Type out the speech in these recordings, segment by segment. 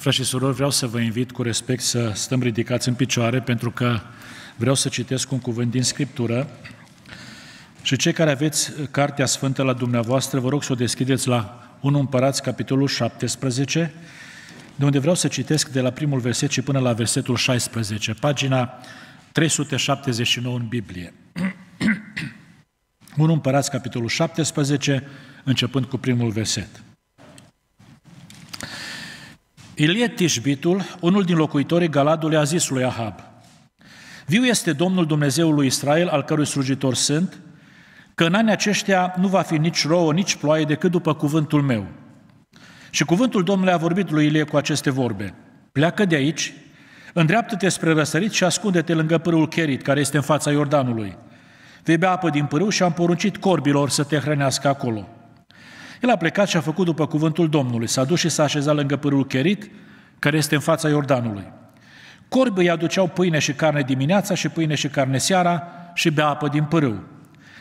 Frați și surori, vreau să vă invit cu respect să stăm ridicați în picioare pentru că vreau să citesc un cuvânt din Scriptură și cei care aveți Cartea Sfântă la dumneavoastră, vă rog să o deschideți la 1 Împărați, capitolul 17, de unde vreau să citesc de la primul verset și până la versetul 16, pagina 379 în Biblie. 1 Împărați, capitolul 17, începând cu primul verset. Ilie Tishbitul, unul din locuitorii Galadului, a zis lui Ahab, Viu este Domnul Dumnezeul lui Israel, al cărui slujitor sunt, că în anii aceștia nu va fi nici rouă, nici ploaie, decât după cuvântul meu. Și cuvântul Domnului a vorbit lui Ilie cu aceste vorbe. Pleacă de aici, îndreaptă-te spre răsărit și ascunde-te lângă pârul Cherit, care este în fața Iordanului. Vei bea apă din pârâu și am poruncit corbilor să te hrănească acolo.” El a plecat și a făcut după cuvântul Domnului. S-a dus și s-a așezat lângă pârul Cherit, care este în fața Iordanului. Corbii îi aduceau pâine și carne dimineața și pâine și carne seara și bea apă din pârâu.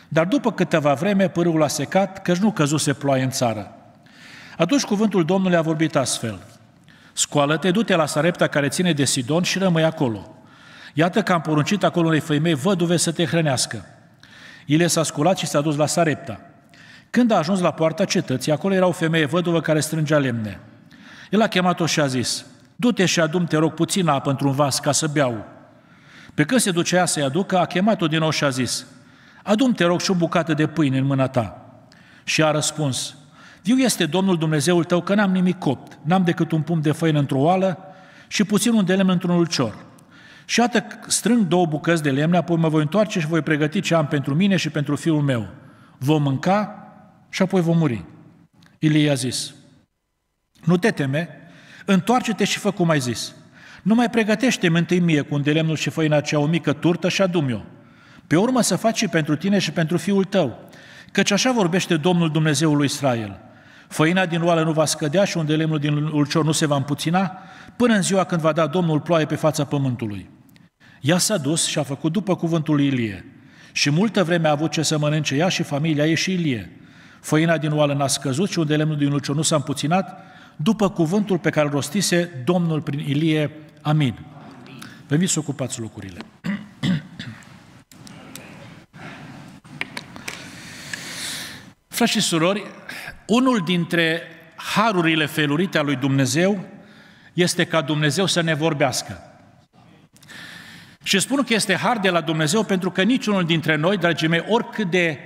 Dar după câteva vreme pârâul a secat, căci nu căzuse ploaie în țară. Atunci cuvântul Domnului a vorbit astfel. Scoală-te, du-te la Sarepta care ține de Sidon și rămâi acolo. Iată că am poruncit acolo unei făimei văduve să te hrănească. Ile s-a sculat și s-a dus la Sarepta. Când a ajuns la poarta cetății, acolo era o femeie văduvă care strângea lemne. El a chemat-o și a zis, du-te și adum, te rog, puțină apă într-un vas ca să beau. Pe când se ducea să-i aducă, a chemat-o din nou și a zis, adum, te rog, și o bucată de pâine în mâna ta. Și a răspuns, viu este Domnul Dumnezeul tău că n-am nimic copt, n-am decât un pumn de făină într-o oală și puțin un de lemn într-un ulcior. Și iată, strâng două bucăți de lemne, apoi mă voi întoarce și voi pregăti ce am pentru mine și pentru fiul meu. Vom mânca și apoi vom muri. Ilie i-a zis, nu te teme, întoarce-te și fă cum ai zis. Nu mai pregătește-mi întâi mie cu un lemnul și făina cea o mică turtă și adum-o. Pe urmă să faci și pentru tine și pentru fiul tău, căci așa vorbește Domnul Dumnezeul lui Israel. Făina din oală nu va scădea și un lemnul din ulcior nu se va împuțina, până în ziua când va da Domnul ploaie pe fața pământului. Ea s-a dus și a făcut după cuvântul lui Ilie. Și multă vreme a avut ce să mănânce ea și familia ei și Ilie. Făina din oală n-a scăzut și unde lemnul din luciu nu s-a împuținat, după cuvântul pe care rostise Domnul prin Ilie. Amin. Veniți să ocupați locurile. Frați și surori, unul dintre harurile felurite a lui Dumnezeu este ca Dumnezeu să ne vorbească. Și spun că este har de la Dumnezeu pentru că niciunul dintre noi, dragii mei, oricât de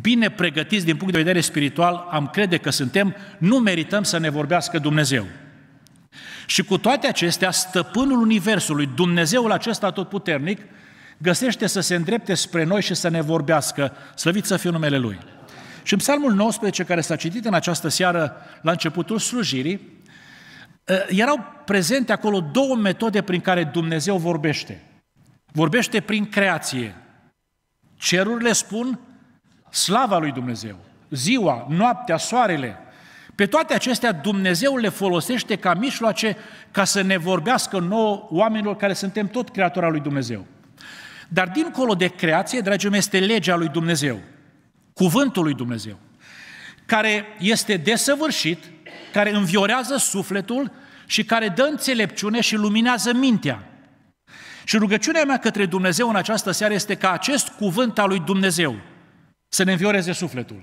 bine pregătiți din punct de vedere spiritual am crede că suntem, nu merităm să ne vorbească Dumnezeu. Și cu toate acestea, stăpânul Universului, Dumnezeul acesta tot puternic, găsește să se îndrepte spre noi și să ne vorbească, slăvit să fie numele Lui. Și în psalmul 19, care s-a citit în această seară la începutul slujirii, ă, erau prezente acolo două metode prin care Dumnezeu vorbește. Vorbește prin creație. Cerurile spun slava lui Dumnezeu, ziua, noaptea, soarele. Pe toate acestea Dumnezeu le folosește ca mijloace ca să ne vorbească nouă oamenilor care suntem tot creatura lui Dumnezeu. Dar dincolo de creație, dragii mei, este legea lui Dumnezeu, cuvântul lui Dumnezeu, care este desăvârșit, care înviorează sufletul și care dă înțelepciune și luminează mintea. Și rugăciunea mea către Dumnezeu în această seară este ca acest cuvânt al lui Dumnezeu, să ne învioreze sufletul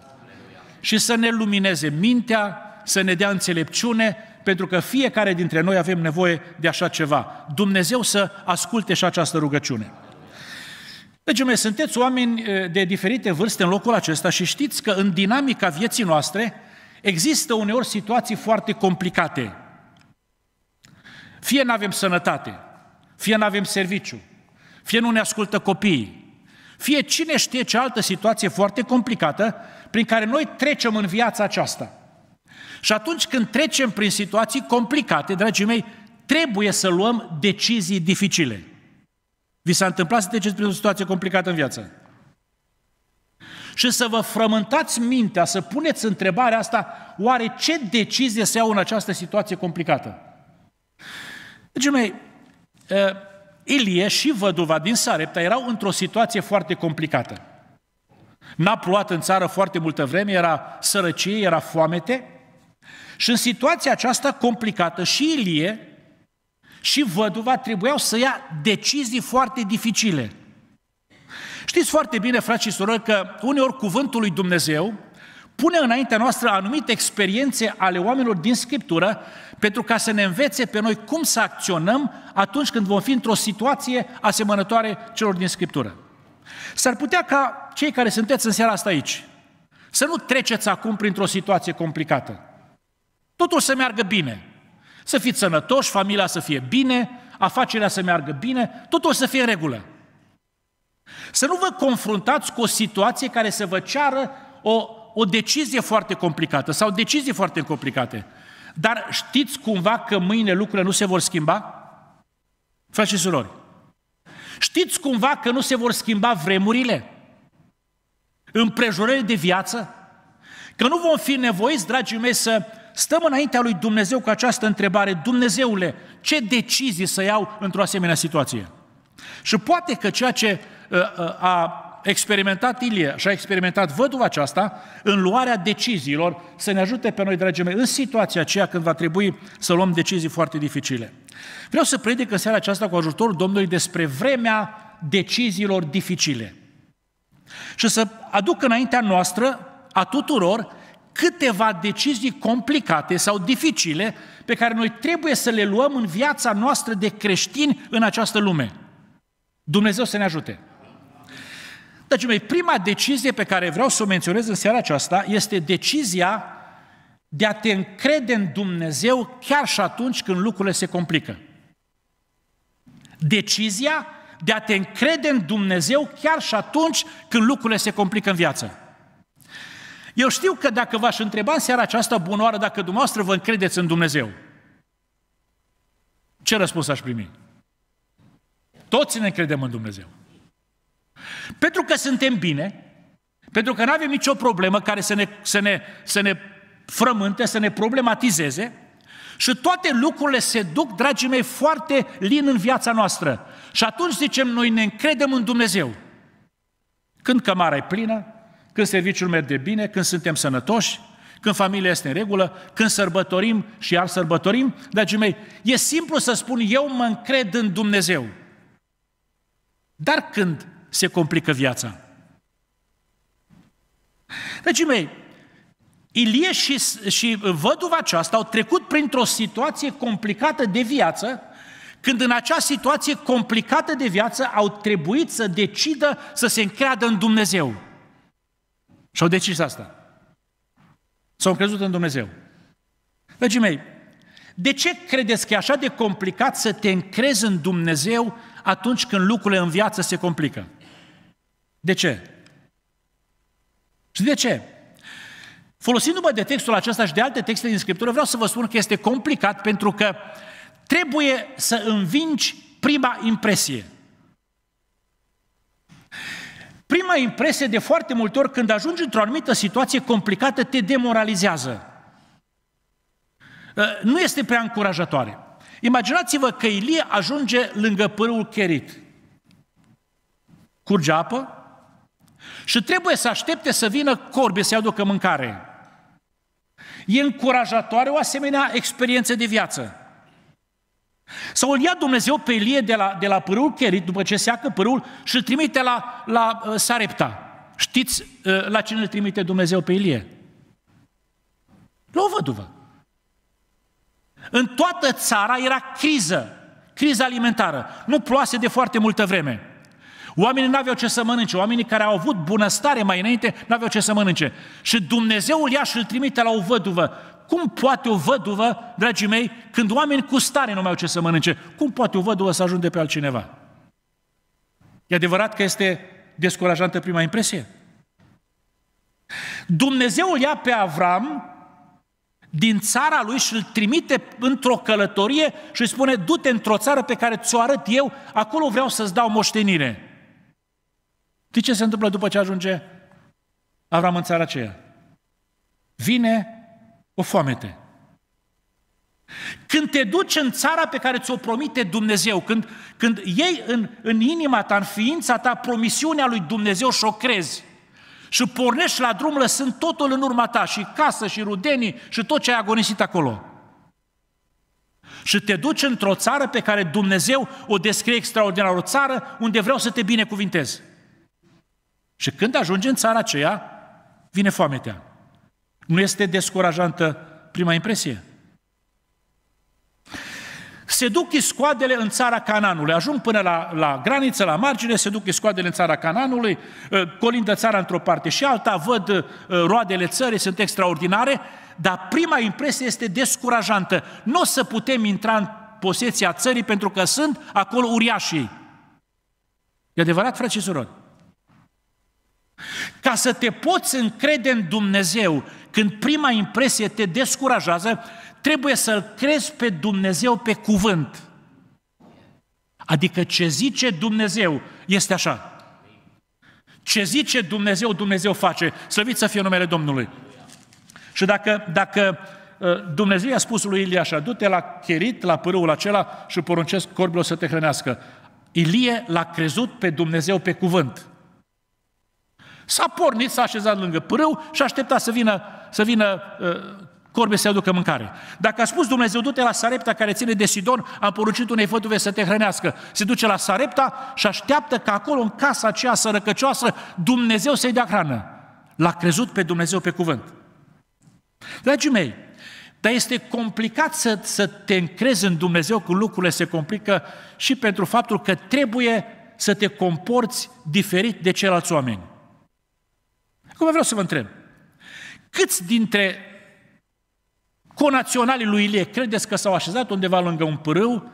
și să ne lumineze mintea, să ne dea înțelepciune, pentru că fiecare dintre noi avem nevoie de așa ceva. Dumnezeu să asculte și această rugăciune. Deci, mei, sunteți oameni eh, de diferite vârste în locul acesta și știți că în dinamica vieții noastre există uneori situații foarte complicate. Fie nu avem sănătate, fie nu avem serviciu, fie nu ne ascultă copiii, fie cine știe ce altă situație foarte complicată prin care noi trecem în viața aceasta. Și atunci când trecem prin situații complicate, dragii mei, trebuie să luăm decizii dificile. Vi s-a întâmplat să treceți prin o situație complicată în viață? Și să vă frământați mintea, să puneți întrebarea asta, oare ce decizie se iau în această situație complicată? Dragii mei, Ilie și văduva din Sarepta erau într-o situație foarte complicată. N-a plouat în țară foarte multă vreme, era sărăcie, era foamete și în situația aceasta complicată și Ilie și văduva trebuiau să ia decizii foarte dificile. Știți foarte bine, frați și surori, că uneori cuvântul lui Dumnezeu pune înaintea noastră anumite experiențe ale oamenilor din Scriptură pentru ca să ne învețe pe noi cum să acționăm atunci când vom fi într-o situație asemănătoare celor din Scriptură. S-ar putea ca cei care sunteți în seara asta aici să nu treceți acum printr-o situație complicată. Totul să meargă bine. Să fiți sănătoși, familia să fie bine, afacerea să meargă bine, totul să fie în regulă. Să nu vă confruntați cu o situație care să vă ceară o, o decizie foarte complicată sau decizii foarte complicate. Dar știți cumva că mâine lucrurile nu se vor schimba? Frați și surori, știți cumva că nu se vor schimba vremurile? Împrejurările de viață? Că nu vom fi nevoiți, dragii mei, să stăm înaintea lui Dumnezeu cu această întrebare, Dumnezeule, ce decizii să iau într-o asemenea situație? Și poate că ceea ce uh, uh, a experimentat Ilie și a experimentat văduva aceasta în luarea deciziilor să ne ajute pe noi, dragii mei, în situația aceea când va trebui să luăm decizii foarte dificile. Vreau să predic în seara aceasta cu ajutorul Domnului despre vremea deciziilor dificile și să aduc înaintea noastră a tuturor câteva decizii complicate sau dificile pe care noi trebuie să le luăm în viața noastră de creștini în această lume. Dumnezeu să ne ajute! Dragii mei, prima decizie pe care vreau să o menționez în seara aceasta este decizia de a te încrede în Dumnezeu chiar și atunci când lucrurile se complică. Decizia de a te încrede în Dumnezeu chiar și atunci când lucrurile se complică în viață. Eu știu că dacă v-aș întreba în seara aceasta bunoară dacă dumneavoastră vă încredeți în Dumnezeu, ce răspuns aș primi? Toți ne încredem în Dumnezeu. Pentru că suntem bine, pentru că nu avem nicio problemă care să ne, să ne, să ne frământe, să ne problematizeze, și toate lucrurile se duc, dragii mei, foarte lin în viața noastră. Și atunci zicem, noi ne încredem în Dumnezeu. Când cămara e plină, când serviciul merge bine, când suntem sănătoși, când familia este în regulă, când sărbătorim și iar sărbătorim, dragii mei, e simplu să spun, eu mă încred în Dumnezeu. Dar când se complică viața. Dragii mei, Ilie și, și văduva aceasta au trecut printr-o situație complicată de viață, când în acea situație complicată de viață au trebuit să decidă să se încreadă în Dumnezeu. Și au decis asta. S-au crezut în Dumnezeu. Dragii mei, de ce credeți că e așa de complicat să te încrezi în Dumnezeu atunci când lucrurile în viață se complică? De ce? Și de ce? Folosindu-mă de textul acesta și de alte texte din Scriptură, vreau să vă spun că este complicat pentru că trebuie să învingi prima impresie. Prima impresie de foarte multe ori când ajungi într-o anumită situație complicată te demoralizează. Uh, nu este prea încurajatoare. Imaginați-vă că Ilie ajunge lângă pârâul Cherit. Curge apă, și trebuie să aștepte să vină corbe să-i aducă mâncare. E încurajatoare o asemenea experiență de viață. Sau îl ia Dumnezeu pe Elie de la, de la părul Cherit, după ce seacă părul, și îl trimite la, la uh, Sarepta. Știți uh, la cine îl trimite Dumnezeu pe Elie? La o văduvă. În toată țara era criză, criză alimentară. Nu ploase de foarte multă vreme. Oamenii nu aveau ce să mănânce, oamenii care au avut bunăstare mai înainte nu aveau ce să mănânce. Și Dumnezeul ia și îl trimite la o văduvă. Cum poate o văduvă, dragii mei, când oameni cu stare nu mai au ce să mănânce? Cum poate o văduvă să ajungă pe altcineva? E adevărat că este descurajantă prima impresie. Dumnezeu îl ia pe Avram din țara lui și îl trimite într-o călătorie și îi spune, du-te într-o țară pe care ți-o arăt eu, acolo vreau să-ți dau moștenire. Știi ce se întâmplă după ce ajunge Avram în țara aceea? Vine o foamete. Când te duci în țara pe care ți-o promite Dumnezeu, când, când iei în, în inima ta, în ființa ta, promisiunea lui Dumnezeu și o crezi, și pornești la drum lăsând totul în urma ta, și casă, și rudenii, și tot ce ai agonisit acolo. Și te duci într-o țară pe care Dumnezeu o descrie extraordinar, o țară unde vreau să te binecuvintez. Și când ajunge în țara aceea, vine foametea. Nu este descurajantă prima impresie? Se duc iscoadele în țara Cananului, ajung până la, la graniță, la margine, se duc iscoadele în țara Cananului, ă, colindă țara într-o parte și alta, văd ă, roadele țării, sunt extraordinare, dar prima impresie este descurajantă. Nu o să putem intra în posesia țării pentru că sunt acolo uriașii. E adevărat, frate și surori? Ca să te poți încrede în Dumnezeu, când prima impresie te descurajează, trebuie să-L crezi pe Dumnezeu pe cuvânt. Adică ce zice Dumnezeu este așa. Ce zice Dumnezeu, Dumnezeu face. Slăvit să fie numele Domnului. Și dacă, dacă ă, Dumnezeu i-a spus lui Ilie așa, du-te la Cherit, la pârâul acela și poruncesc corbilor să te hrănească. Ilie l-a crezut pe Dumnezeu pe cuvânt. S-a pornit, s-a așezat lângă pârâu și aștepta să vină, să vină uh, corbe să aducă mâncare. Dacă a spus Dumnezeu, du-te la Sarepta care ține de Sidon, am poruncit unei fătuve să te hrănească. Se duce la Sarepta și așteaptă ca acolo, în casa aceea sărăcăcioasă, Dumnezeu să-i dea hrană. L-a crezut pe Dumnezeu pe cuvânt. Dragii mei, dar este complicat să, să te încrezi în Dumnezeu când lucrurile se complică și pentru faptul că trebuie să te comporți diferit de ceilalți oameni acum vreau să vă întreb. Câți dintre conaționalii lui Ilie credeți că s-au așezat undeva lângă un pârâu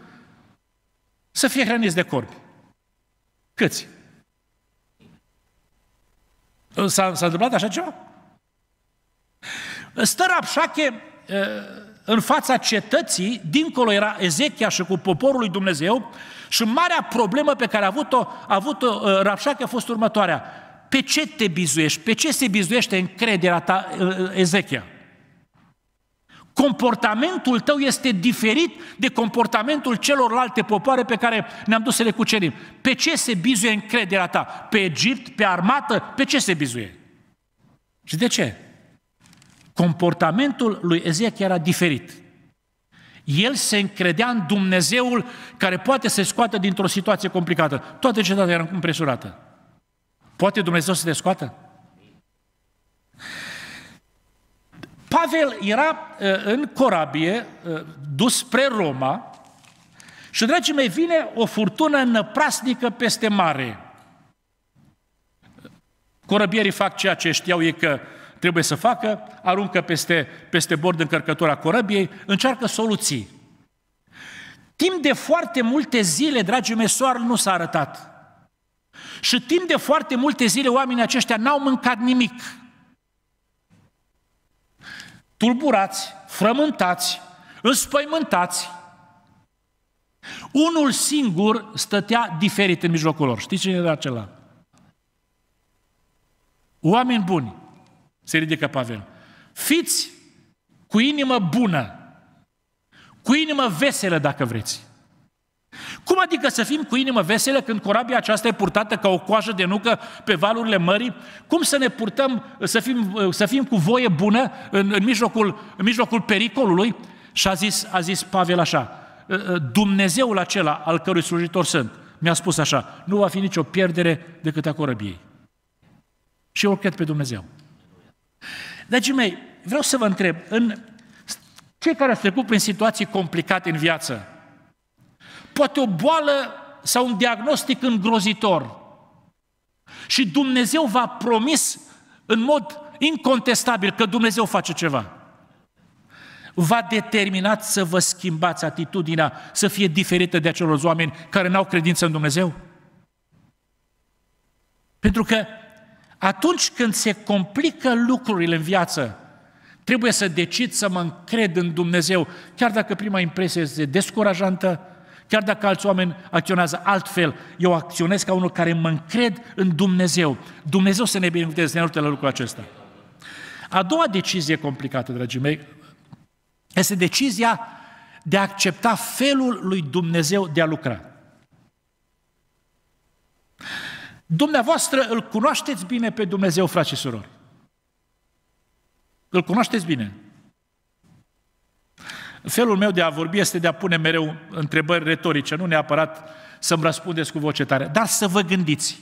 să fie hrăniți de corbi? Câți? S-a, s-a întâmplat așa ceva? Stă Rapșache în fața cetății, dincolo era Ezechia și cu poporul lui Dumnezeu și marea problemă pe care a avut-o, a avut-o Rapșache a fost următoarea pe ce te bizuiești? Pe ce se bizuiește încrederea ta, ă, ă, Ezechia? Comportamentul tău este diferit de comportamentul celorlalte popoare pe care ne-am dus să le cucerim. Pe ce se bizuie încrederea ta? Pe Egipt? Pe armată? Pe ce se bizuie? Și de ce? Comportamentul lui Ezechia era diferit. El se încredea în Dumnezeul care poate să-i scoată dintr-o situație complicată. Toată cetatea era împresurată. Poate Dumnezeu să te scoată? Pavel era uh, în corabie, uh, dus spre Roma, și, dragii mei, vine o furtună năprasnică peste mare. Corăbierii fac ceea ce știau ei că trebuie să facă, aruncă peste, peste bord încărcătura corăbiei, încearcă soluții. Timp de foarte multe zile, dragii mei, soarele nu s-a arătat. Și timp de foarte multe zile oamenii aceștia n-au mâncat nimic. Tulburați, frământați, înspăimântați. Unul singur stătea diferit în mijlocul lor. Știți cine era acela? Oameni buni, se ridică Pavel. Fiți cu inimă bună, cu inimă veselă dacă vreți. Cum adică să fim cu inimă veselă când corabia aceasta e purtată ca o coajă de nucă pe valurile mării? Cum să ne purtăm, să fim, să fim cu voie bună în, în, mijlocul, în mijlocul pericolului? Și a zis, a zis Pavel așa, ă, ă, Dumnezeul acela al cărui slujitor sunt, mi-a spus așa, nu va fi nicio pierdere decât a corabiei. Și eu cred pe Dumnezeu. Dragii mei, vreau să vă întreb, în cei care au trecut prin situații complicate în viață, poate o boală sau un diagnostic îngrozitor. Și Dumnezeu v-a promis în mod incontestabil că Dumnezeu face ceva. V-a determinat să vă schimbați atitudinea, să fie diferită de acelor oameni care n-au credință în Dumnezeu? Pentru că atunci când se complică lucrurile în viață, trebuie să decid să mă încred în Dumnezeu, chiar dacă prima impresie este descurajantă, Chiar dacă alți oameni acționează altfel, eu acționez ca unul care mă încred în Dumnezeu. Dumnezeu să ne binecuvânteze, să ne ajute la lucrul acesta. A doua decizie complicată, dragii mei, este decizia de a accepta felul lui Dumnezeu de a lucra. Dumneavoastră îl cunoașteți bine pe Dumnezeu, frați și surori. Îl cunoașteți bine felul meu de a vorbi este de a pune mereu întrebări retorice, nu neapărat să-mi răspundeți cu voce tare, dar să vă gândiți.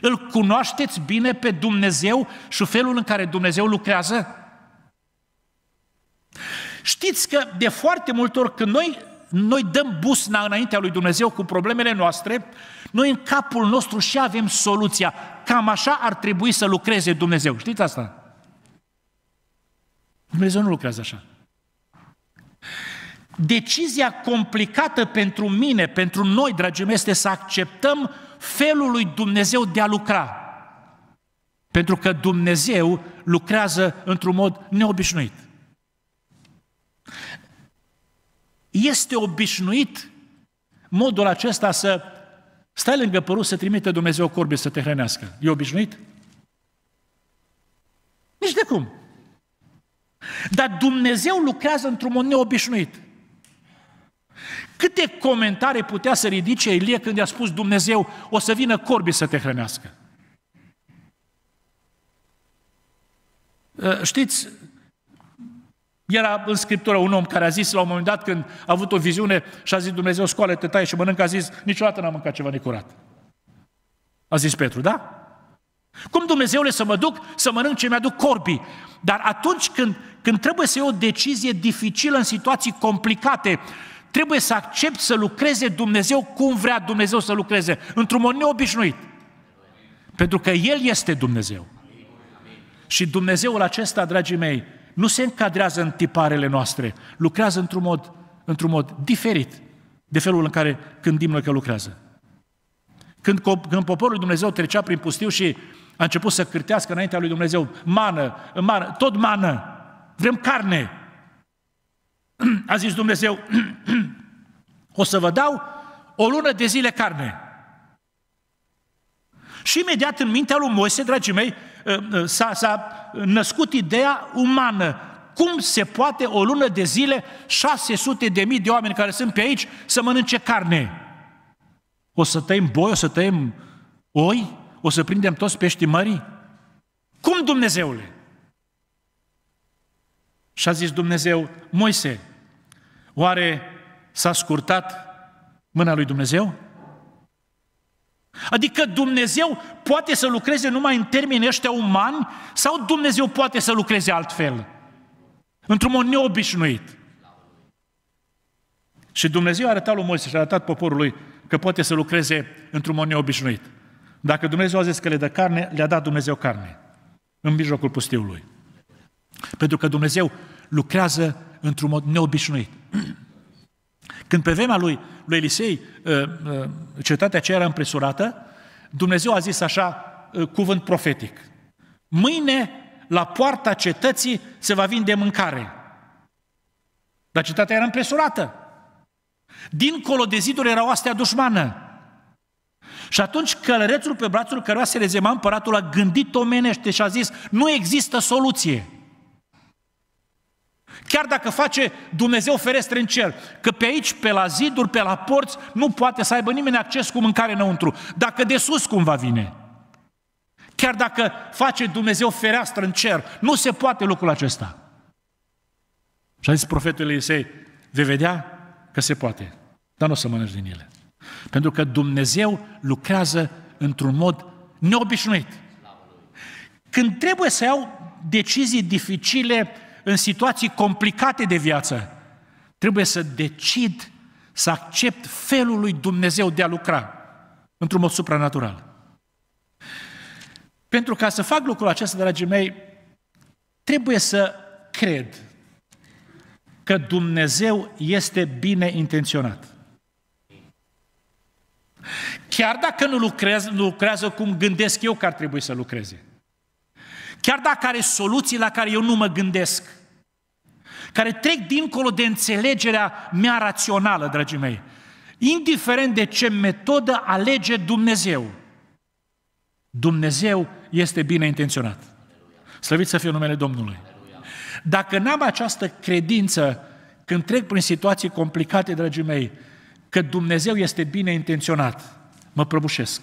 Îl cunoașteți bine pe Dumnezeu și felul în care Dumnezeu lucrează? Știți că de foarte multe ori când noi, noi dăm busna înaintea lui Dumnezeu cu problemele noastre, noi în capul nostru și avem soluția. Cam așa ar trebui să lucreze Dumnezeu. Știți asta? Dumnezeu nu lucrează așa. Decizia complicată pentru mine, pentru noi, dragii mei, este să acceptăm felul lui Dumnezeu de a lucra. Pentru că Dumnezeu lucrează într-un mod neobișnuit. Este obișnuit modul acesta să stai lângă părul să trimite Dumnezeu corbi să te hrănească. E obișnuit? Nici de cum. Dar Dumnezeu lucrează într-un mod neobișnuit. Câte comentarii putea să ridice Elie când i-a spus Dumnezeu, o să vină corbi să te hrănească? Eh, știți, era în Scriptură un om care a zis la un moment dat când a avut o viziune și a zis Dumnezeu scoală-te, taie și mănâncă, a zis niciodată n-am mâncat ceva necurat. A zis Petru, da? Cum Dumnezeule să mă duc să mănânc ce mi-aduc corbii? Dar atunci când, când trebuie să iau o decizie dificilă în situații complicate, Trebuie să accept să lucreze Dumnezeu cum vrea Dumnezeu să lucreze, într-un mod neobișnuit. Pentru că El este Dumnezeu. Și Dumnezeul acesta, dragii mei, nu se încadrează în tiparele noastre, lucrează într-un mod, într-un mod diferit de felul în care gândim noi că lucrează. Când, când poporul lui Dumnezeu trecea prin pustiu și a început să cârtească înaintea lui Dumnezeu mană, mană, tot mană, vrem carne, a zis Dumnezeu, o să vă dau o lună de zile carne. Și imediat în mintea lui Moise, dragii mei, ă, ă, s-a, s-a născut ideea umană. Cum se poate o lună de zile 600 de mii de oameni care sunt pe aici să mănânce carne? O să tăiem boi, o să tăiem oi, o să prindem toți peștii mării? Cum Dumnezeule? Și a zis Dumnezeu, Moise, oare s-a scurtat mâna lui Dumnezeu? Adică Dumnezeu poate să lucreze numai în termeni ăștia umani sau Dumnezeu poate să lucreze altfel? Într-un mod neobișnuit. Și Dumnezeu a arătat lui Moise și a arătat poporului că poate să lucreze într-un mod neobișnuit. Dacă Dumnezeu a zis că le dă carne, le-a dat Dumnezeu carne în mijlocul pustiului. Pentru că Dumnezeu lucrează într-un mod neobișnuit. Când pe vremea lui, lui Elisei ă, ă, cetatea aceea era împresurată, Dumnezeu a zis așa, ă, cuvânt profetic. Mâine, la poarta cetății, se va vinde mâncare. Dar cetatea era împresurată. Dincolo de ziduri era oastea dușmană. Și atunci călărețul pe brațul căruia se rezema împăratul a gândit omenește și a zis, nu există soluție. Chiar dacă face Dumnezeu ferestre în cer, că pe aici, pe la ziduri, pe la porți, nu poate să aibă nimeni acces cu mâncare înăuntru, dacă de sus cumva vine. Chiar dacă face Dumnezeu fereastră în cer, nu se poate lucrul acesta. Și a zis profetul Elisei, vei vedea că se poate, dar nu o să mănânci din ele. Pentru că Dumnezeu lucrează într-un mod neobișnuit. Când trebuie să iau decizii dificile, în situații complicate de viață, trebuie să decid să accept felul lui Dumnezeu de a lucra într-un mod supranatural. Pentru ca să fac lucrul acesta, dragii mei, trebuie să cred că Dumnezeu este bine intenționat. Chiar dacă nu lucrează, nu lucrează cum gândesc eu că ar trebui să lucreze. Chiar dacă are soluții la care eu nu mă gândesc, care trec dincolo de înțelegerea mea rațională, dragii mei, indiferent de ce metodă alege Dumnezeu, Dumnezeu este bine intenționat. Slăvit să fie numele Domnului. Dacă n-am această credință când trec prin situații complicate, dragii mei, că Dumnezeu este bine intenționat, mă prăbușesc.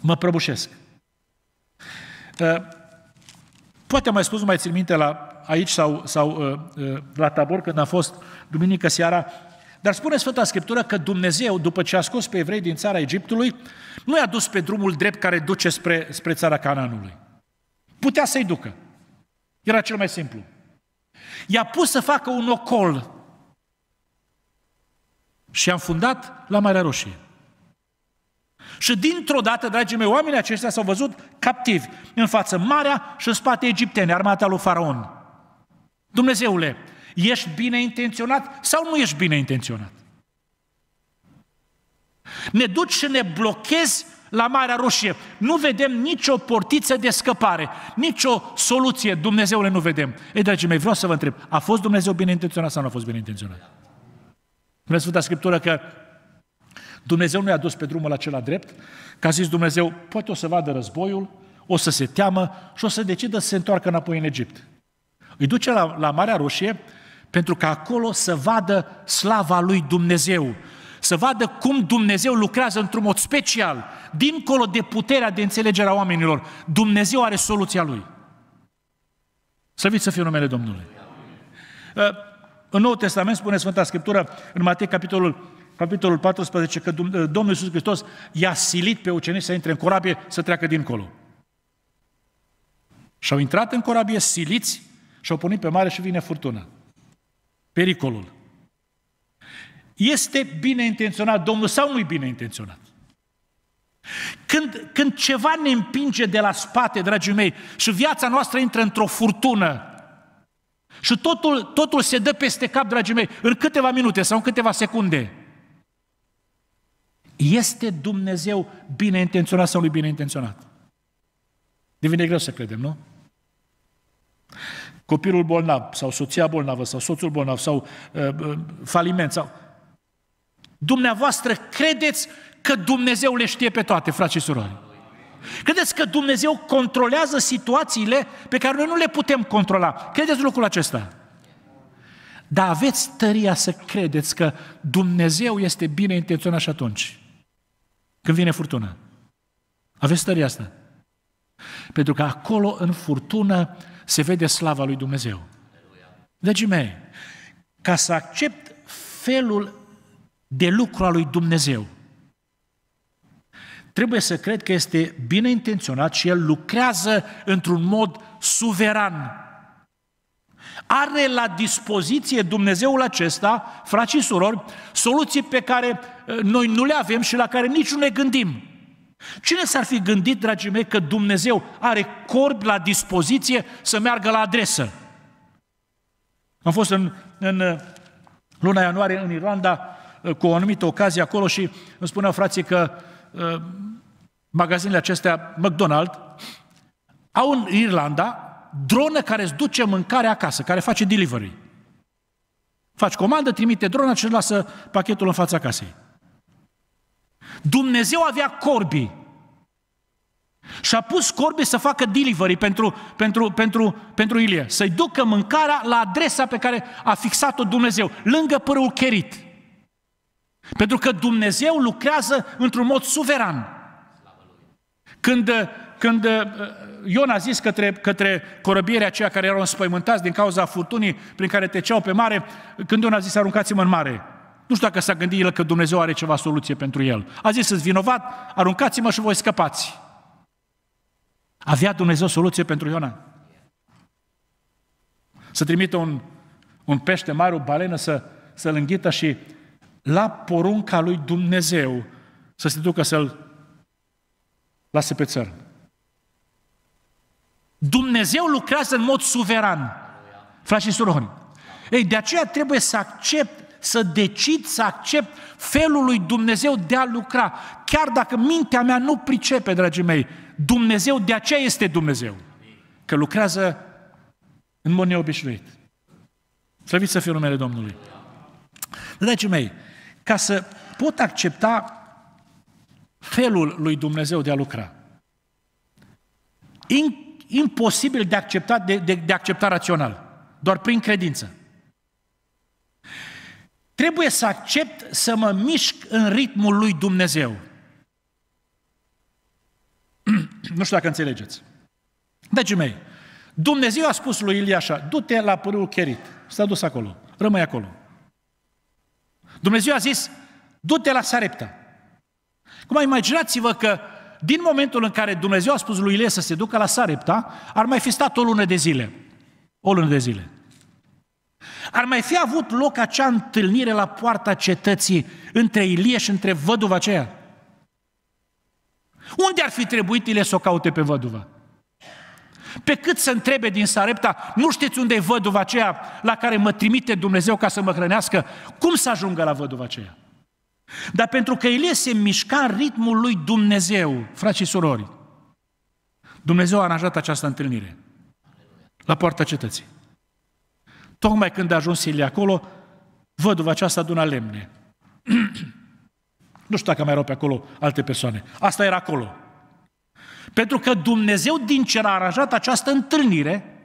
Mă prăbușesc. Eh, poate am mai spus, nu mai țin minte la aici sau, sau eh, eh, la tabor când a fost duminică seara, dar spune Sfânta Scriptură că Dumnezeu, după ce a scos pe evrei din țara Egiptului, nu i-a dus pe drumul drept care duce spre, spre țara Cananului. Putea să-i ducă. Era cel mai simplu. I-a pus să facă un ocol și am fundat la Marea Roșie. Și dintr-o dată, dragii mei, oamenii aceștia s-au văzut captivi în față marea și în spate egipteni, armata lui Faraon. Dumnezeule, ești bine intenționat sau nu ești bine intenționat? Ne duci și ne blochezi la Marea Roșie. Nu vedem nicio portiță de scăpare, nicio soluție. Dumnezeule, nu vedem. Ei, dragii mei, vreau să vă întreb, a fost Dumnezeu bine intenționat sau nu a fost bine intenționat? Vreau să Scriptură că Dumnezeu nu i-a dus pe drumul acela drept, că a zis Dumnezeu, poate o să vadă războiul, o să se teamă și o să decidă să se întoarcă înapoi în Egipt. Îi duce la, la Marea Roșie pentru că acolo să vadă slava lui Dumnezeu, să vadă cum Dumnezeu lucrează într-un mod special, dincolo de puterea de înțelegere a oamenilor. Dumnezeu are soluția Lui. Slăvit să fie numele Domnului. Uh, în Noul Testament spune Sfânta Scriptură, în Matei capitolul capitolul 14, că Domnul Iisus Hristos i-a silit pe ucenici să intre în corabie, să treacă dincolo. Și au intrat în corabie siliți și au pornit pe mare și vine furtuna. Pericolul. Este bine intenționat Domnul sau nu-i bine intenționat? Când, când ceva ne împinge de la spate, dragii mei, și viața noastră intră într-o furtună, și totul, totul se dă peste cap, dragii mei, în câteva minute sau în câteva secunde. Este Dumnezeu bineintenționat sau lui bineintenționat? Devine greu să credem, nu? Copilul bolnav sau soția bolnavă sau soțul bolnav sau uh, uh, faliment sau... Dumneavoastră credeți că Dumnezeu le știe pe toate, frați și surori. Credeți că Dumnezeu controlează situațiile pe care noi nu le putem controla. Credeți lucrul acesta. Dar aveți tăria să credeți că Dumnezeu este bine intenționat și atunci. Când vine furtuna. Aveți stăria asta. Pentru că acolo, în furtună, se vede slava lui Dumnezeu. Dragii mei, ca să accept felul de lucru al lui Dumnezeu, trebuie să cred că este bine intenționat și El lucrează într-un mod suveran are la dispoziție Dumnezeul acesta, frați și surori, soluții pe care uh, noi nu le avem și la care nici nu ne gândim. Cine s-ar fi gândit, dragii mei, că Dumnezeu are corp la dispoziție să meargă la adresă? Am fost în, în uh, luna ianuarie în Irlanda uh, cu o anumită ocazie acolo și îmi spuneau frații că magazinele acestea, McDonald's, au în Irlanda dronă care îți duce mâncare acasă, care face delivery. Faci comandă, trimite drona și lasă pachetul în fața casei. Dumnezeu avea corbi și a pus corbi să facă delivery pentru, pentru, pentru, pentru Ilie, să-i ducă mâncarea la adresa pe care a fixat-o Dumnezeu, lângă părul cherit. Pentru că Dumnezeu lucrează într-un mod suveran. Când, când Ion a zis către, către corăbierea aceia care erau înspăimântați din cauza furtunii prin care treceau pe mare, când Ion a zis aruncați-mă în mare. Nu știu dacă s-a gândit el că Dumnezeu are ceva soluție pentru el. A zis, sunt vinovat, aruncați-mă și voi scăpați. Avea Dumnezeu soluție pentru Iona. Să trimită un, un pește mare, o balenă să, să-l înghită și la porunca lui Dumnezeu să se ducă să-l lase pe țăr. Dumnezeu lucrează în mod suveran. Frați și surori, ei, de aceea trebuie să accept, să decid să accept felul lui Dumnezeu de a lucra. Chiar dacă mintea mea nu pricepe, dragii mei, Dumnezeu de aceea este Dumnezeu. Că lucrează în mod neobișnuit. Slăviți să fie numele Domnului. Dragii mei, ca să pot accepta felul lui Dumnezeu de a lucra, imposibil de acceptat, de, de, de acceptat rațional, doar prin credință. Trebuie să accept să mă mișc în ritmul lui Dumnezeu. nu știu dacă înțelegeți. Deci, mei, Dumnezeu a spus lui Ilie așa, du-te la părul Cherit. S-a dus acolo, rămâi acolo. Dumnezeu a zis, du-te la Sarepta. Cum imaginați-vă că din momentul în care Dumnezeu a spus lui Ilie să se ducă la Sarepta, ar mai fi stat o lună de zile. O lună de zile. Ar mai fi avut loc acea întâlnire la poarta cetății între Ilie și între văduva aceea? Unde ar fi trebuit Ilie să o caute pe văduva? Pe cât să întrebe din Sarepta, nu știți unde e văduva aceea la care mă trimite Dumnezeu ca să mă hrănească? Cum să ajungă la văduva aceea? Dar pentru că Ilie se mișca în ritmul lui Dumnezeu, frați și surori, Dumnezeu a aranjat această întâlnire la poarta cetății. Tocmai când a ajuns Ilie acolo, văduva aceasta aduna lemne. nu știu dacă mai erau pe acolo alte persoane. Asta era acolo. Pentru că Dumnezeu din cer a aranjat această întâlnire,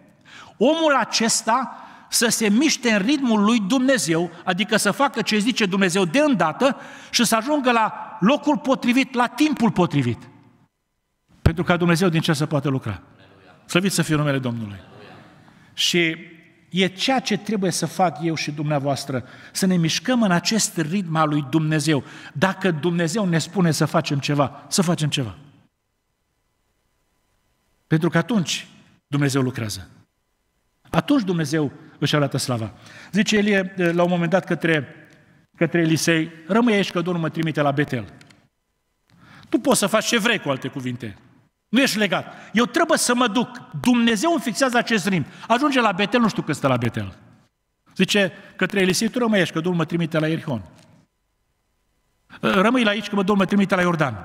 omul acesta să se miște în ritmul lui Dumnezeu, adică să facă ce zice Dumnezeu de îndată și să ajungă la locul potrivit, la timpul potrivit. Pentru ca Dumnezeu din ce să poată lucra. Slăvit să fie numele Domnului. Și e ceea ce trebuie să fac eu și dumneavoastră, să ne mișcăm în acest ritm al lui Dumnezeu. Dacă Dumnezeu ne spune să facem ceva, să facem ceva. Pentru că atunci Dumnezeu lucrează. Atunci Dumnezeu își arată slava. Zice Elie eh, la un moment dat către, către Elisei, rămâi aici că Domnul mă trimite la Betel. Tu poți să faci ce vrei cu alte cuvinte. Nu ești legat. Eu trebuie să mă duc. Dumnezeu îmi fixează acest rim. Ajunge la Betel, nu știu cât stă la Betel. Zice, către Elisei, tu rămâi aici, că Domnul mă trimite la Erihon. Eh, rămâi la aici, că Domnul mă trimite la Iordan.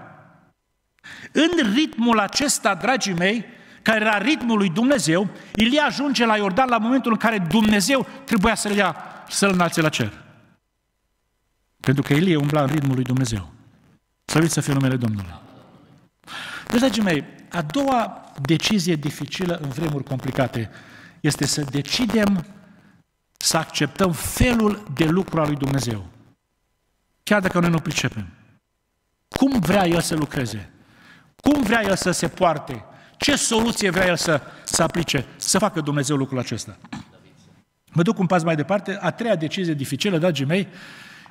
În ritmul acesta, dragii mei, care era ritmul lui Dumnezeu, Ilie ajunge la Iordan la momentul în care Dumnezeu trebuia să-l ia, să-l înalțe la cer. Pentru că Ilie umbla în ritmul lui Dumnezeu. Să să fie numele Domnului. Deci, dragii mei, a doua decizie dificilă în vremuri complicate este să decidem să acceptăm felul de lucru al lui Dumnezeu. Chiar dacă noi nu pricepem. Cum vrea El să lucreze? Cum vrea El să se poarte? Ce soluție vrea el să, să aplice, să facă Dumnezeu lucrul acesta? Mă duc un pas mai departe, a treia decizie dificilă, dragii mei,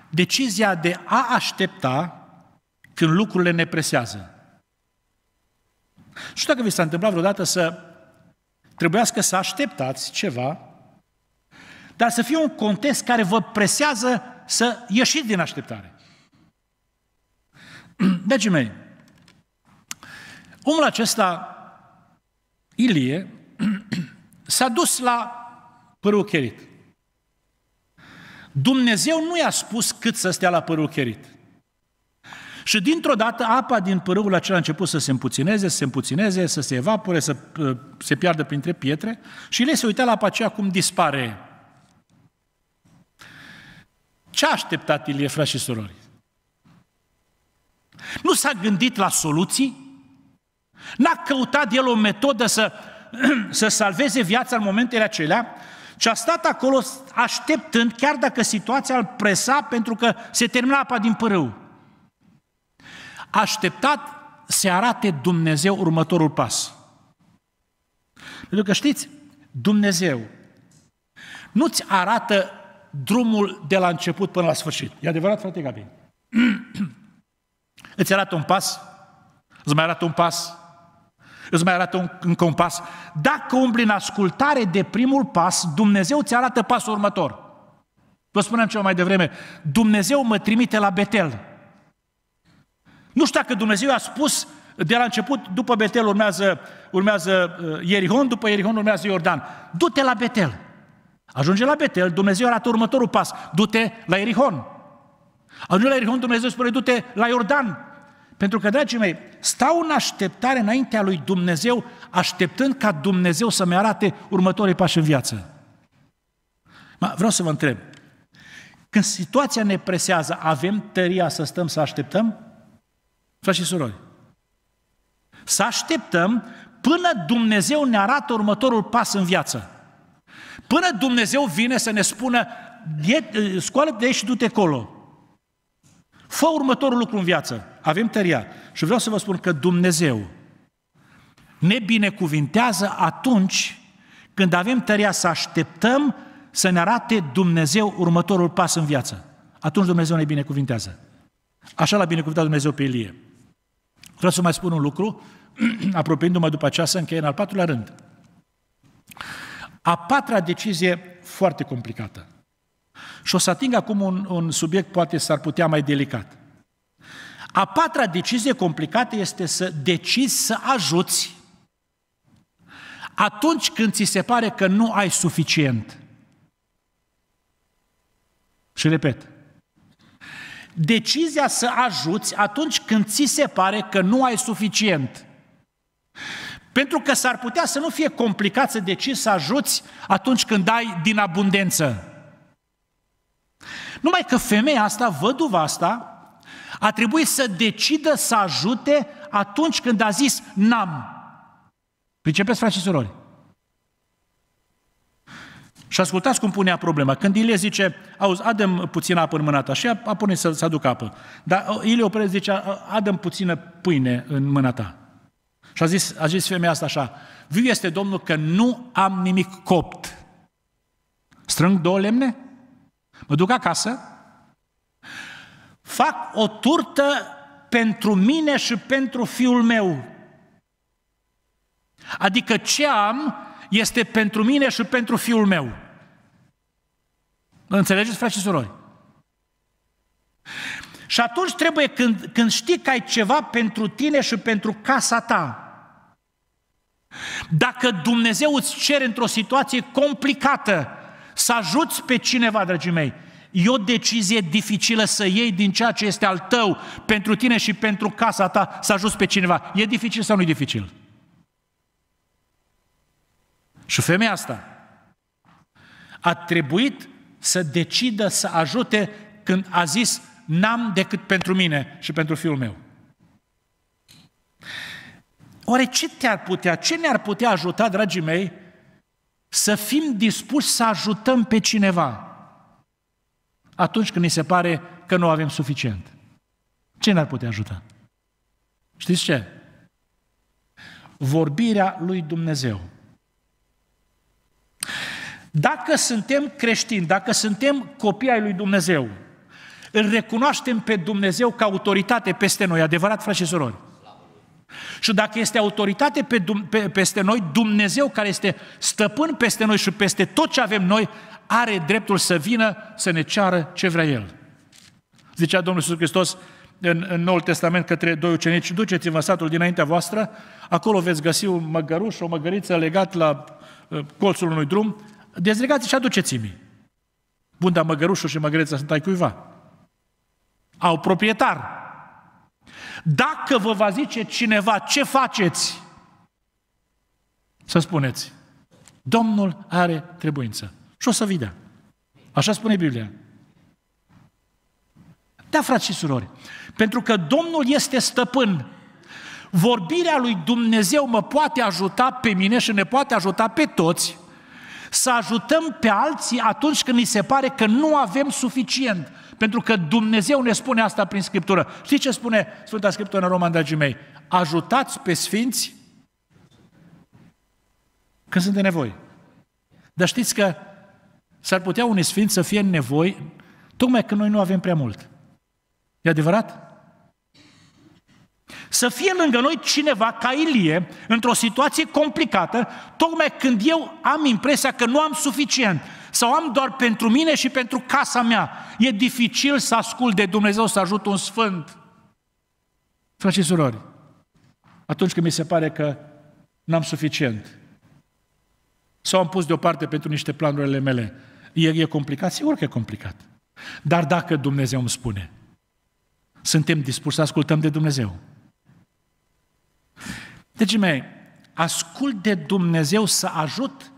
decizia de a aștepta când lucrurile ne presează. Și dacă vi s-a întâmplat vreodată să trebuiască să așteptați ceva, dar să fie un context care vă presează să ieșiți din așteptare. Dragii mei, omul acesta Ilie s-a dus la părucherit. Dumnezeu nu i-a spus cât să stea la părucherit. Și dintr-o dată apa din părâul acela a început să se împuțineze, să se împuțineze, să se evapore, să uh, se piardă printre pietre și el se uita la apa aceea cum dispare. Ce a așteptat Ilie, frați și surori? Nu s-a gândit la soluții? N-a căutat el o metodă să, să salveze viața în momentele acelea, ci a stat acolo așteptând, chiar dacă situația îl presa, pentru că se termina apa din pârâu. A așteptat să arate Dumnezeu următorul pas. Pentru că știți, Dumnezeu nu-ți arată drumul de la început până la sfârșit. E adevărat, frate Gabi? Îți arată un pas, îți mai arată un pas, Îți mai arată un, un compas. Dacă umbli în ascultare de primul pas, Dumnezeu ți arată pasul următor. Vă spuneam ceva mai devreme, Dumnezeu mă trimite la Betel. Nu știu dacă Dumnezeu a spus de la început, după Betel urmează, urmează uh, Ierihon, după Ierihon urmează Iordan. Du-te la Betel. Ajunge la Betel, Dumnezeu arată următorul pas. Du-te la Ierihon. Ajunge la Ierihon, Dumnezeu spune, du-te la Iordan. Pentru că, dragii mei, stau în așteptare înaintea lui Dumnezeu, așteptând ca Dumnezeu să-mi arate următorii pași în viață. Ma, vreau să vă întreb, când situația ne presează, avem tăria să stăm să așteptăm? Frați și surori, să așteptăm până Dumnezeu ne arată următorul pas în viață. Până Dumnezeu vine să ne spună, scoală de aici și du-te acolo. Fă următorul lucru în viață. Avem tăria. Și vreau să vă spun că Dumnezeu ne binecuvintează atunci când avem tăria să așteptăm să ne arate Dumnezeu următorul pas în viață. Atunci Dumnezeu ne binecuvintează. Așa l-a binecuvântat Dumnezeu pe Ilie. Vreau să mai spun un lucru, apropiindu-mă după aceea să încheie în al patrulea rând. A patra decizie foarte complicată. Și o să ating acum un, un subiect, poate s-ar putea mai delicat. A patra decizie complicată este să decizi să ajuți atunci când ți se pare că nu ai suficient. Și repet, decizia să ajuți atunci când ți se pare că nu ai suficient. Pentru că s-ar putea să nu fie complicat să decizi să ajuți atunci când ai din abundență. Numai că femeia asta, văduva asta, a trebuit să decidă să ajute atunci când a zis n-am. Pricepeți, frate și surori? Și ascultați cum punea problema. Când Ilie zice, auzi, Adem puțină apă în mâna ta și a pune să, să aducă apă. Dar uh, Ilie opresc zice, Adem puțină pâine în mâna ta. Și a zis, a zis femeia asta așa, viu este Domnul că nu am nimic copt. Strâng două lemne? Mă duc acasă, fac o turtă pentru mine și pentru fiul meu. Adică ce am este pentru mine și pentru fiul meu. Înțelegeți, frate și surori? Și atunci trebuie, când, când știi că ai ceva pentru tine și pentru casa ta, dacă Dumnezeu îți cere într-o situație complicată să ajuți pe cineva, dragii mei, E o decizie dificilă să iei din ceea ce este al tău, pentru tine și pentru casa ta, să ajuți pe cineva. E dificil sau nu e dificil? Și femeia asta a trebuit să decidă să ajute când a zis n-am decât pentru mine și pentru fiul meu. Oare ce te-ar putea, ce ne-ar putea ajuta, dragii mei, să fim dispuși să ajutăm pe cineva atunci când ni se pare că nu avem suficient. Ce ne-ar putea ajuta? Știți ce? Vorbirea lui Dumnezeu. Dacă suntem creștini, dacă suntem copii ai lui Dumnezeu, îl recunoaștem pe Dumnezeu ca autoritate peste noi, adevărat, frate și surori. Și dacă este autoritate pe, pe, peste noi, Dumnezeu care este stăpân peste noi și peste tot ce avem noi, are dreptul să vină să ne ceară ce vrea El. Zicea Domnul Iisus Hristos în, în Noul Testament către doi ucenici, duceți-vă în satul dinaintea voastră, acolo veți găsi un măgăruș, o măgăriță legat la uh, colțul unui drum, dezlegați și aduceți-mi. Bun, dar măgărușul și măgărița sunt ai cuiva. Au proprietar. Dacă vă va zice cineva ce faceți, să spuneți, Domnul are trebuință. Și o să vedea. Așa spune Biblia. Da, frați și surori, pentru că Domnul este stăpân. Vorbirea lui Dumnezeu mă poate ajuta pe mine și ne poate ajuta pe toți să ajutăm pe alții atunci când ni se pare că nu avem suficient. Pentru că Dumnezeu ne spune asta prin Scriptură. Știți ce spune Sfânta Scriptură în Roman, dragii mei? Ajutați pe sfinți când sunt de nevoi. Dar știți că s-ar putea un Sfinț să fie în nevoi tocmai când noi nu avem prea mult. E adevărat? Să fie lângă noi cineva ca Ilie, într-o situație complicată, tocmai când eu am impresia că nu am suficient sau am doar pentru mine și pentru casa mea. E dificil să ascult de Dumnezeu să ajut un sfânt. Frate și surori, atunci când mi se pare că n-am suficient sau am pus deoparte pentru niște planurile mele, e, e complicat? Sigur că e complicat. Dar dacă Dumnezeu îmi spune, suntem dispuși să ascultăm de Dumnezeu. Deci, mei, ascult de Dumnezeu să ajut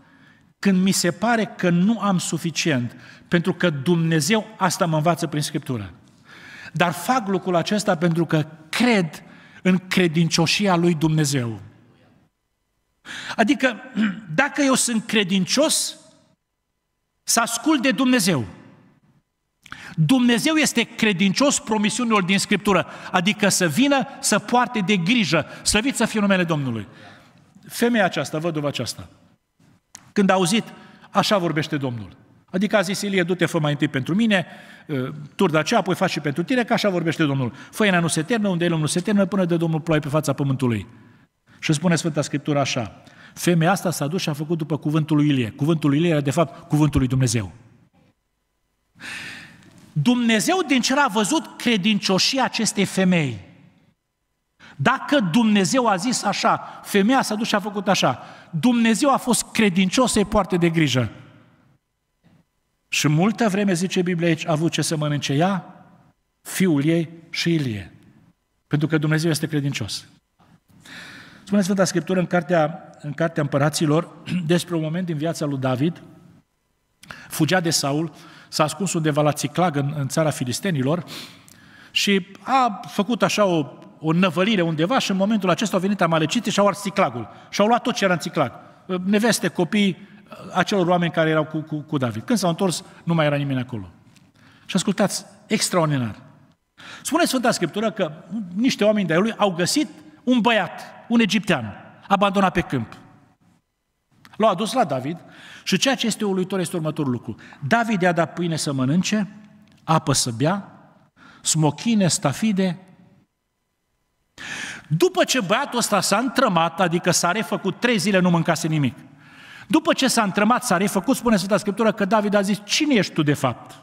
când mi se pare că nu am suficient, pentru că Dumnezeu asta mă învață prin Scriptură. Dar fac lucrul acesta pentru că cred în credincioșia lui Dumnezeu. Adică, dacă eu sunt credincios, să ascult de Dumnezeu. Dumnezeu este credincios promisiunilor din Scriptură, adică să vină, să poarte de grijă, slăvit să fie numele Domnului. Femeia aceasta, văduva aceasta, când a auzit, așa vorbește Domnul. Adică a zis Ilie, du-te, fă mai întâi pentru mine, ă, tur de aceea, apoi faci și pentru tine, că așa vorbește Domnul. Făina nu se termină, unde el nu se termină, până de Domnul ploaie pe fața pământului. Și spune Sfânta Scriptură așa, femeia asta s-a dus și a făcut după cuvântul lui Ilie. Cuvântul lui Ilie era de fapt cuvântul lui Dumnezeu. Dumnezeu din cer a văzut credincioșia acestei femei. Dacă Dumnezeu a zis așa, femeia s-a dus și a făcut așa, Dumnezeu a fost credincios să-i poarte de grijă. Și multă vreme, zice Biblia aici, a avut ce să mănânce ea, fiul ei și Ilie. Pentru că Dumnezeu este credincios. Spune Sfânta Scriptură în cartea, în cartea Împăraților despre un moment din viața lui David, fugea de Saul, s-a ascuns undeva la Țiclag în, în țara filistenilor, și a făcut așa o o năvălire undeva și în momentul acesta au venit amalecite și au ars ciclagul. Și au luat tot ce era în ciclag. Ă, neveste, copii, ă, acelor oameni care erau cu, cu, cu David. Când s-au întors, nu mai era nimeni acolo. Și ascultați, extraordinar. Spune Sfânta Scriptură că niște oameni de lui au găsit un băiat, un egiptean, abandonat pe câmp. L-au adus la David și ceea ce este uluitor este următorul lucru. David i-a dat pâine să mănânce, apă să bea, smochine, stafide după ce băiatul ăsta s-a întrămat, adică s-a refăcut, trei zile nu mâncase nimic. După ce s-a întrămat, s-a refăcut, spune Sfânta Scriptură că David a zis, cine ești tu de fapt?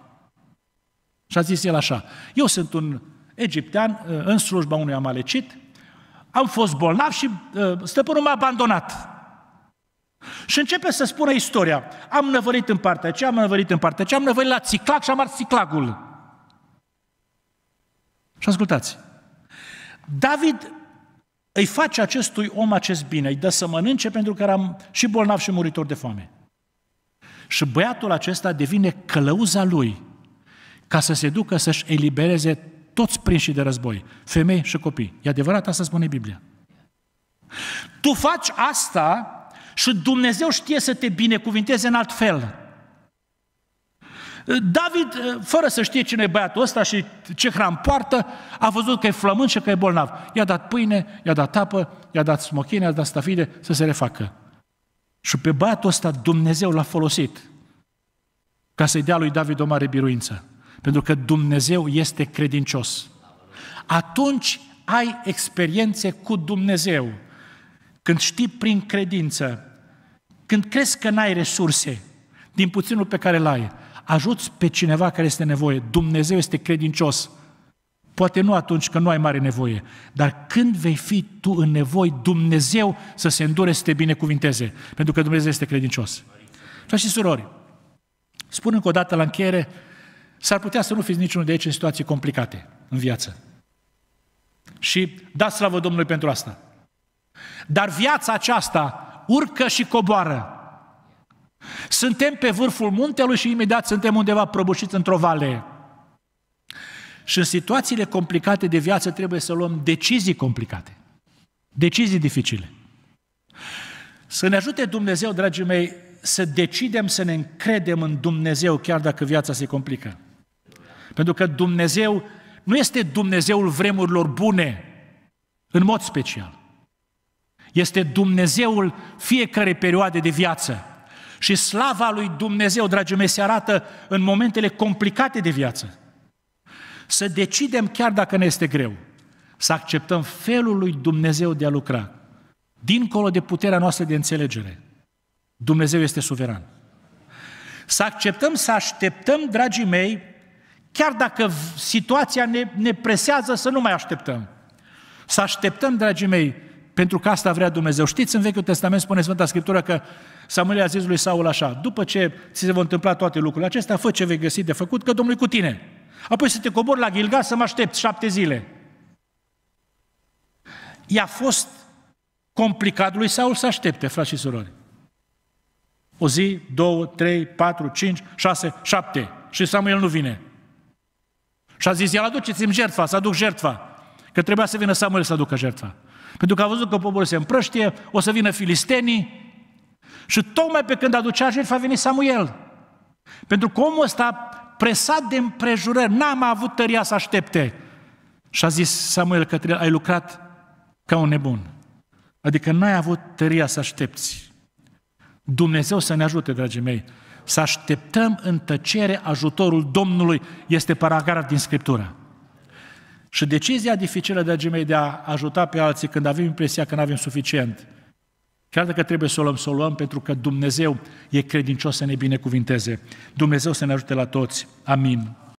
Și a zis el așa, eu sunt un egiptean ă, în slujba unui amalecit, am fost bolnav și ă, stăpânul m-a abandonat. Și începe să spună istoria. Am năvărit în partea aceea, am năvărit în partea aceea, am năvărit la Țiclac și am ars Țiclacul. Și ascultați, David îi face acestui om acest bine, îi dă să mănânce pentru că eram și bolnav și muritor de foame. Și băiatul acesta devine călăuza lui ca să se ducă să-și elibereze toți prinși de război, femei și copii. E adevărat, asta spune Biblia. Tu faci asta și Dumnezeu știe să te binecuvinteze în alt fel. David, eh, fără să știe cine e băiatul ăsta și ce hram poartă, a văzut că e flământ și că e bolnav. I-a dat pâine, i-a dat apă, i-a dat smochine, i-a dat stafide să se refacă. Și pe băiatul ăsta Dumnezeu l-a folosit ca să-i dea lui David o mare biruință. Pentru că Dumnezeu este credincios. Atunci ai experiențe cu Dumnezeu. Când știi prin credință, când crezi că n-ai resurse, din puținul pe care l-ai, ajuți pe cineva care este nevoie. Dumnezeu este credincios. Poate nu atunci când nu ai mare nevoie, dar când vei fi tu în nevoie, Dumnezeu să se îndure să te binecuvinteze, pentru că Dumnezeu este credincios. Frați și surori, spun încă o dată la încheiere, s-ar putea să nu fiți niciunul de aici în situații complicate în viață. Și dați slavă Domnului pentru asta. Dar viața aceasta urcă și coboară. Suntem pe vârful muntelui și imediat suntem undeva prăbușiți într-o vale. Și în situațiile complicate de viață trebuie să luăm decizii complicate. Decizii dificile. Să ne ajute Dumnezeu, dragii mei, să decidem să ne încredem în Dumnezeu chiar dacă viața se complică. Pentru că Dumnezeu nu este Dumnezeul vremurilor bune, în mod special. Este Dumnezeul fiecare perioade de viață. Și slava lui Dumnezeu, dragii mei, se arată în momentele complicate de viață. Să decidem, chiar dacă ne este greu, să acceptăm felul lui Dumnezeu de a lucra, dincolo de puterea noastră de înțelegere. Dumnezeu este suveran. Să acceptăm, să așteptăm, dragii mei, chiar dacă situația ne, ne presează să nu mai așteptăm. Să așteptăm, dragii mei, pentru că asta vrea Dumnezeu. Știți, în Vechiul Testament spune Sfânta Scriptură că Samuel a zis lui Saul așa, după ce ți se vor întâmpla toate lucrurile acestea, fă ce vei găsi de făcut, că Domnul e cu tine. Apoi să te cobori la Gilgal să mă aștept șapte zile. I-a fost complicat lui Saul să aștepte, frați și surori. O zi, două, trei, patru, cinci, șase, șapte. Și Samuel nu vine. Și a zis, ia aduceți-mi jertfa, să aduc jertfa. Că trebuia să vină Samuel să aducă jertfa. Pentru că a văzut că poporul se împrăștie, o să vină filistenii, și tocmai pe când aducea jertfa a venit Samuel. Pentru că omul ăsta, presat de împrejurări, n-a mai avut tăria să aștepte. Și a zis Samuel către el, ai lucrat ca un nebun. Adică n-ai avut tăria să aștepți. Dumnezeu să ne ajute, dragii mei, să așteptăm în tăcere ajutorul Domnului, este paragraf din Scriptură. Și decizia dificilă, dragii mei, de a ajuta pe alții când avem impresia că nu avem suficient, Chiar dacă trebuie să o luăm, să o luăm pentru că Dumnezeu e credincios să ne binecuvinteze. Dumnezeu să ne ajute la toți. Amin.